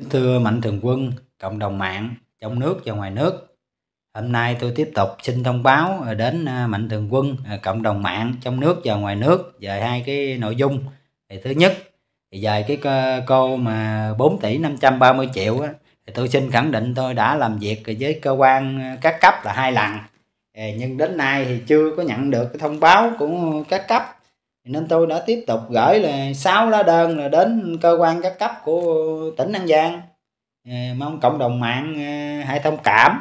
Kính thưa Mạnh Thường Quân, cộng đồng mạng, trong nước và ngoài nước. Hôm nay tôi tiếp tục xin thông báo à, đến à, Mạnh Thường Quân, à, cộng đồng mạng trong nước và ngoài nước về hai cái nội dung. Thì thứ nhất, thì về cái cô mà 4 tỷ 530 triệu á, thì tôi xin khẳng định tôi đã làm việc với cơ quan các cấp là hai lần. Nhưng đến nay thì chưa có nhận được cái thông báo của các cấp nên tôi đã tiếp tục gửi là 6 lá đơn là đến cơ quan các cấp của tỉnh An Giang ờ, mong cộng đồng mạng ờ, hãy thông cảm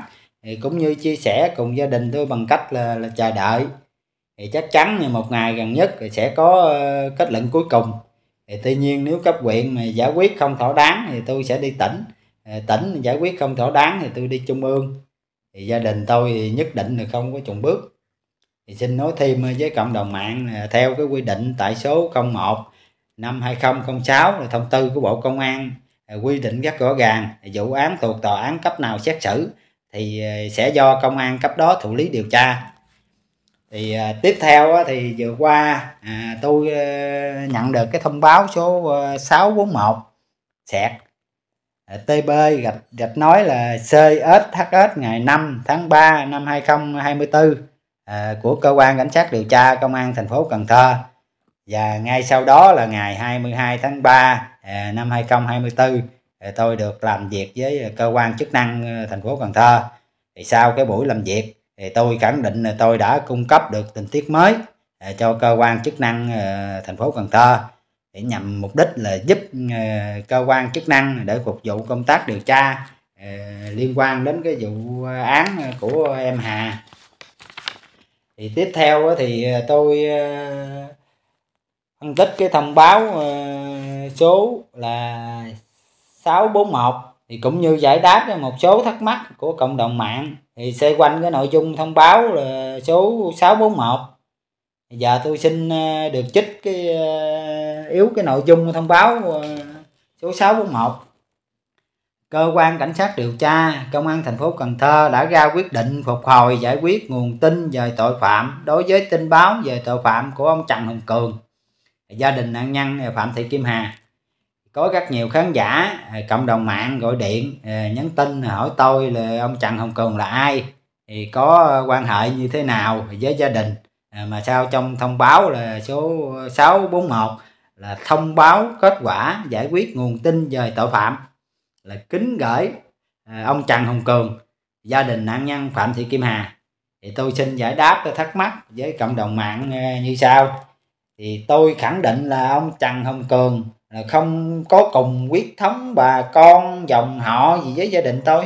cũng như chia sẻ cùng gia đình tôi bằng cách là, là chờ đợi thì chắc chắn một ngày gần nhất thì sẽ có ờ, kết luận cuối cùng thì tuy nhiên nếu cấp huyện mà giải quyết không thỏa đáng thì tôi sẽ đi tỉnh tỉnh giải quyết không thỏa đáng thì tôi đi trung ương thì gia đình tôi nhất định là không có trùng bước thì xin nói thêm với cộng đồng mạng à, theo cái quy định tại số 01 năm 2006 là thông tư của Bộ Công an à, quy định rất rõ ràng vụ án thuộc tòa án cấp nào xét xử thì à, sẽ do công an cấp đó thụ lý điều tra thì tiếp theo thì vừa qua tôi nhận được cái thông báo số à, 641 sẹt à, TB gạch gạch nói là CSHS ngày 5 tháng 3 năm 2024 À, của cơ quan cảnh sát điều tra công an thành phố Cần Thơ và ngay sau đó là ngày 22 tháng 3 à, năm 2024 à, tôi được làm việc với cơ quan chức năng à, thành phố Cần Thơ thì sau cái buổi làm việc thì tôi khẳng định là tôi đã cung cấp được tình tiết mới à, cho cơ quan chức năng thành phố Cần Thơ để nhằm mục đích là giúp cơ quan chức năng để phục vụ công tác điều tra liên quan đến cái vụ án của em Hà thì tiếp theo thì ờ, tôi ờ, phân tích cái thông báo ờ, số là 641 thì cũng như giải đáp một số thắc mắc của cộng đồng mạng thì xoay quanh cái nội dung thông báo là số 641 thì giờ tôi xin được trích cái yếu cái nội dung thông báo số 641 Cơ quan cảnh sát điều tra Công an thành phố Cần Thơ đã ra quyết định phục hồi giải quyết nguồn tin về tội phạm đối với tin báo về tội phạm của ông Trần Hùng Cường, gia đình nạn nhân Phạm Thị Kim Hà. Có rất nhiều khán giả, à, cộng đồng mạng gọi điện à, nhắn tin à, hỏi tôi là ông Trần Hùng Cường là ai, thì có quan hệ như thế nào với gia đình mà sao trong thông báo là số 641 là thông báo kết quả giải quyết nguồn tin về tội phạm là kính gửi à, ông Trần Hồng Cường gia đình nạn nhân Phạm Thị Kim Hà thì tôi xin giải đáp cái thắc mắc với cộng đồng mạng à, như sau thì tôi khẳng định là ông Trần Hồng Cường là không có cùng quyết thống bà con dòng họ gì với gia đình tôi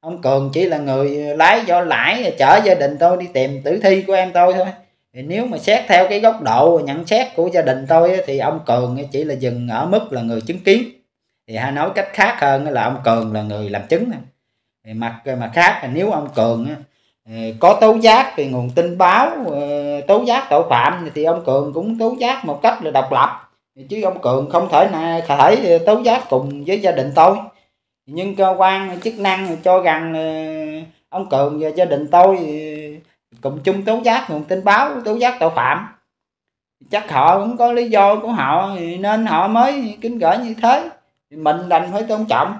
ông Cường chỉ là người lái do lãi chở gia đình tôi đi tìm tử thi của em tôi thôi thì nếu mà xét theo cái góc độ nhận xét của gia đình tôi thì ông Cường chỉ là dừng ở mức là người chứng kiến thì hay nói cách khác hơn là ông cường là người làm chứng thì mặt mà khác là nếu ông cường ờ, có tố giác thì nguồn tin báo ờ, tố giác tội phạm thì ông cường cũng tố giác một cách là độc lập chứ ông cường không thể nào thể ờ, tố giác cùng với gia đình tôi nhưng cơ quan chức năng cho rằng ông cường và gia đình tôi cùng chung tố giác nguồn tin báo tố giác tội phạm chắc họ cũng có lý do của họ nên họ mới kính gửi như thế mình đành phải tôn trọng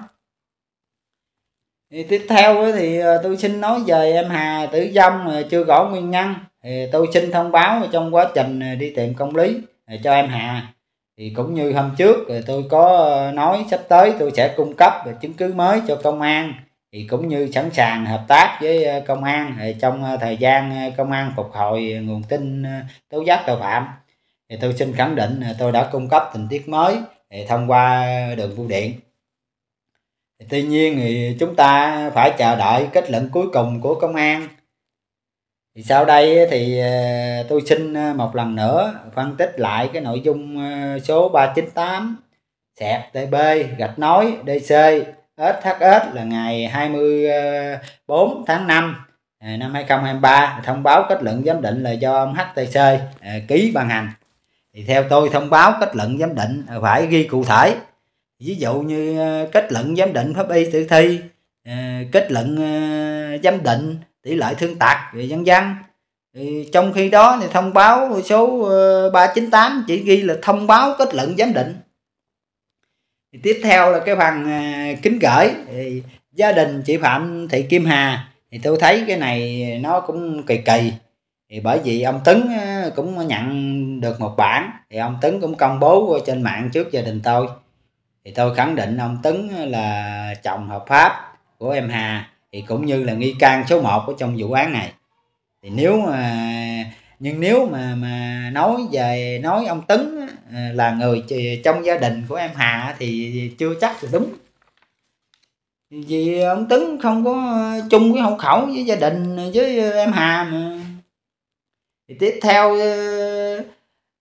thì tiếp theo thì ờ, tôi xin nói về em Hà Tử Dông ờ, chưa rõ nguyên nhân thì tôi xin thông báo trong quá trình ờ, đi tìm công lý cho em Hà thì cũng như hôm trước tôi có nói sắp tới tôi sẽ cung cấp chứng cứ mới cho công an thì cũng như sẵn sàng hợp tác với công an trong thời gian công an phục hồi nguồn tin tố giác tội phạm thì tôi xin khẳng định tôi đã cung cấp tình tiết mới thì thông qua đường bưu điện tuy nhiên thì chúng ta phải chờ đợi kết luận cuối cùng của công an thì sau đây thì ờ, tôi xin ờ, một lần nữa phân tích lại cái nội dung ờ, số 398 sẹp TB gạch nói DC SHS là ngày 24 tháng 5 năm 2023 thông báo kết luận giám định là do ông HTC ký ban hành thì theo tôi thông báo kết luận giám định phải ghi cụ thể ví dụ như ờ, kết luận giám định pháp y tử thi ờ, kết luận ờ, giám định tỷ lệ thương tật vân vân trong khi đó thì thông báo số 398 chỉ ghi là thông báo kết luận giám định thì tiếp theo là cái phần kính gửi thì gia đình chị phạm thị kim hà thì tôi thấy cái này nó cũng kỳ kỳ thì bởi vì ông Tấn cũng nhận được một bản thì ông Tấn cũng công bố trên mạng trước gia đình tôi thì tôi khẳng định ông Tấn là chồng hợp pháp của em Hà thì cũng như là nghi can số 1 của trong vụ án này thì nếu mà nhưng nếu mà mà nói về nói ông Tấn là người trong gia đình của em Hà thì chưa chắc là đúng vì ông Tấn không có chung cái hậu khẩu với gia đình với em Hà mà thì tiếp theo ờ,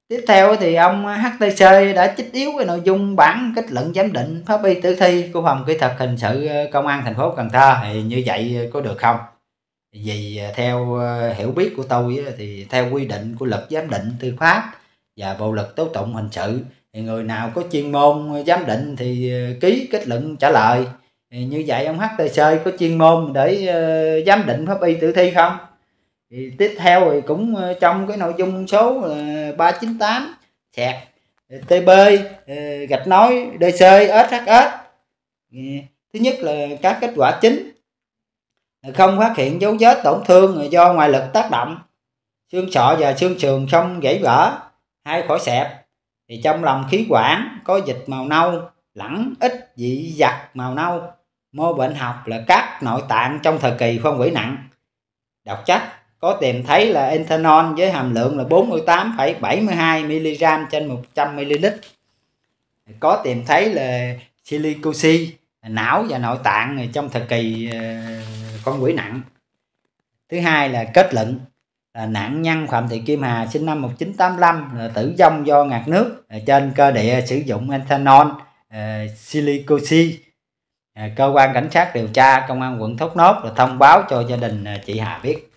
tiếp theo thì ông HTC đã chích yếu cái nội dung bản kết luận giám định pháp y tử thi của phòng kỹ thuật hình sự ờ, công an thành phố Cần Thơ thì như vậy ờ, có được không vì theo hiểu biết của tôi thì theo quy định của luật giám định tư pháp và bộ luật tố tụng hình sự thì người nào có chuyên môn giám định thì ký kết luận trả lời thì như vậy ông HTC có chuyên môn để giám định pháp y tử thi không thì tiếp theo thì cũng ờ, trong cái nội dung số là 398 sẹt TB gạch nói DC SHS thứ nhất là các kết quả chính không phát hiện dấu vết tổn thương do ngoại lực tác động xương sọ và xương sườn không gãy vỡ hay khỏi xẹp thì trong lòng khí quản có dịch màu nâu lẫn ít dị giặc màu nâu mô bệnh học là các nội tạng trong thời kỳ phân hủy nặng độc chất có tìm thấy là ethanol với hàm lượng là 48,72 mg trên 100 ml. Có tìm thấy là silicosi não và nội tạng trong thời kỳ ờ, con quỷ nặng. Thứ hai là kết luận là nạn nhân Phạm Thị Kim Hà sinh năm 1985 là tử vong do ngạt nước ờ, trên cơ địa sử dụng ethanol ờ, silicosi. Cơ quan cảnh sát điều tra công an quận Thốt Nốt là thông báo cho gia đình chị Hà biết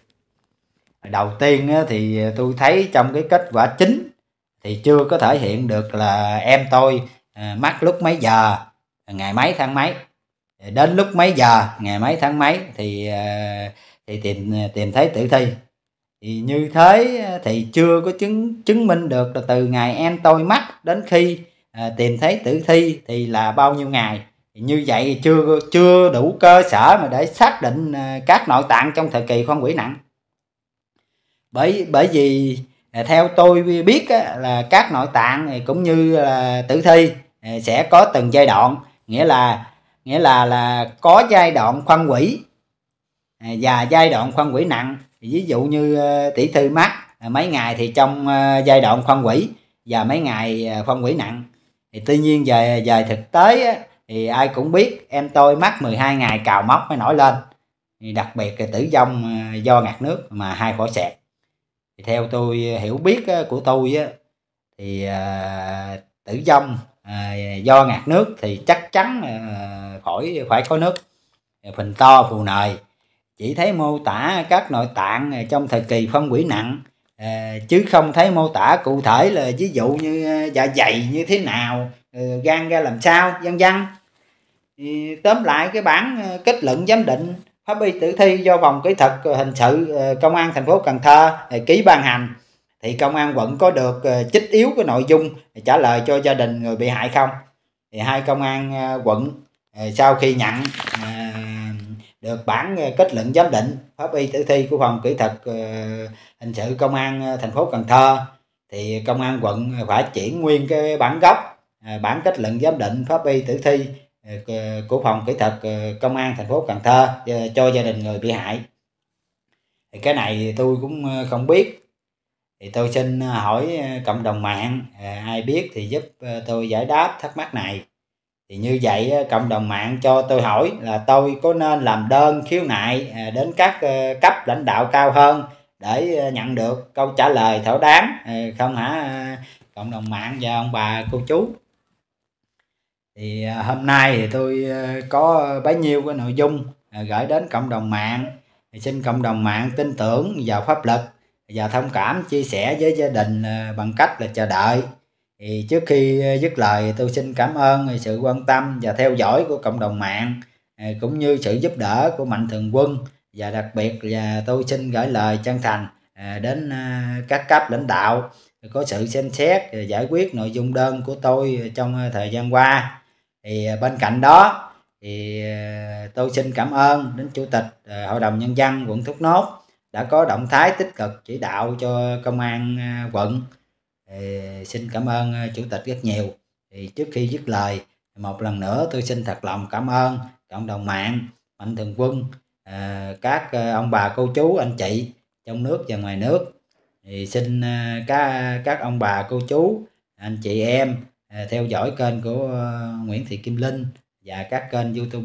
đầu tiên thì tôi thấy trong cái kết quả chính thì chưa có thể hiện được là em tôi à, mắc lúc mấy giờ ngày mấy tháng mấy đến lúc mấy giờ ngày mấy tháng mấy thì à, thì tìm tìm thấy tử thi thì như thế thì chưa có chứng chứng minh được là từ ngày em tôi mắc đến khi à, tìm thấy tử thi thì là bao nhiêu ngày như vậy chưa chưa đủ cơ sở mà để xác định các nội tạng trong thời kỳ khoan quỷ nặng bởi bởi vì à, theo tôi biết là các nội tạng à, cũng như là tử thi à, sẽ có từng giai đoạn nghĩa là nghĩa là là có giai đoạn phân quỷ và giai đoạn phân quỷ nặng ví dụ như tỷ thư mắt mấy ngày thì trong giai đoạn phân quỷ và mấy ngày phân quỷ nặng thì tuy nhiên về về thực tế thì ai cũng biết em tôi mắc 12 ngày cào móc mới nổi lên đặc biệt là tử vong do ngạt nước mà hai khổ sẹt thì theo tôi à, hiểu biết à, của tôi thì à, tử vong do ngạt nước thì chắc chắn khỏi phải có nước phình to phù nời chỉ thấy mô tả các nội tạng trong thời kỳ phân hủy nặng chứ không thấy mô tả cụ thể là ví dụ như dạ dày như thế nào ừ, gan ra làm sao vân vân tóm lại cái bản kết luận giám định pháp y tử thi do phòng kỹ thuật ờ, hình sự ờ, công an thành phố Cần Thơ ờ, ký ban hành thì công an quận có được chích yếu cái nội dung trả lời cho gia đình người bị hại không thì hai công an quận sau khi nhận được bản kết luận giám định pháp y tử thi của phòng kỹ thuật hình sự công an thành phố Cần Thơ thì công an quận phải chuyển nguyên cái bản gốc bản kết luận giám định pháp y tử thi Ờ, của phòng kỹ thuật ờ, công an thành phố Cần Thơ ờ, cho gia đình người bị hại thì cái này tôi cũng không biết thì tôi xin hỏi cộng đồng mạng ai biết thì giúp tôi giải đáp thắc mắc này thì như vậy cộng đồng mạng cho tôi hỏi là tôi có nên làm đơn khiếu nại đến các cấp lãnh đạo cao hơn để nhận được câu trả lời thỏa đáng không hả cộng đồng mạng và ông bà cô chú thì à, hôm nay thì tôi ờ, có bấy nhiêu cái nội dung à, gửi đến cộng đồng mạng thì xin cộng đồng mạng tin tưởng vào pháp luật và thông cảm chia sẻ với gia đình à, bằng cách là chờ đợi thì trước khi dứt lời tôi xin cảm ơn sự quan tâm và theo dõi của cộng đồng mạng cũng như sự giúp đỡ của mạnh thường quân và đặc biệt là tôi xin gửi lời chân thành đến các cấp lãnh đạo có sự xem xét giải quyết nội dung đơn của tôi trong thời gian qua thì à, bên cạnh đó thì à, tôi xin cảm ơn đến chủ tịch à, hội đồng nhân dân quận thốt nốt đã có động thái tích cực chỉ đạo cho công an quận thì xin cảm ơn chủ tịch rất nhiều thì trước khi dứt lời một lần nữa tôi xin thật lòng cảm ơn cộng đồng mạng mạnh thường quân các ông bà cô chú anh chị trong nước và ngoài nước thì xin các các ông bà cô chú anh chị em À, theo dõi kênh của ờ, Nguyễn Thị Kim Linh và các kênh YouTube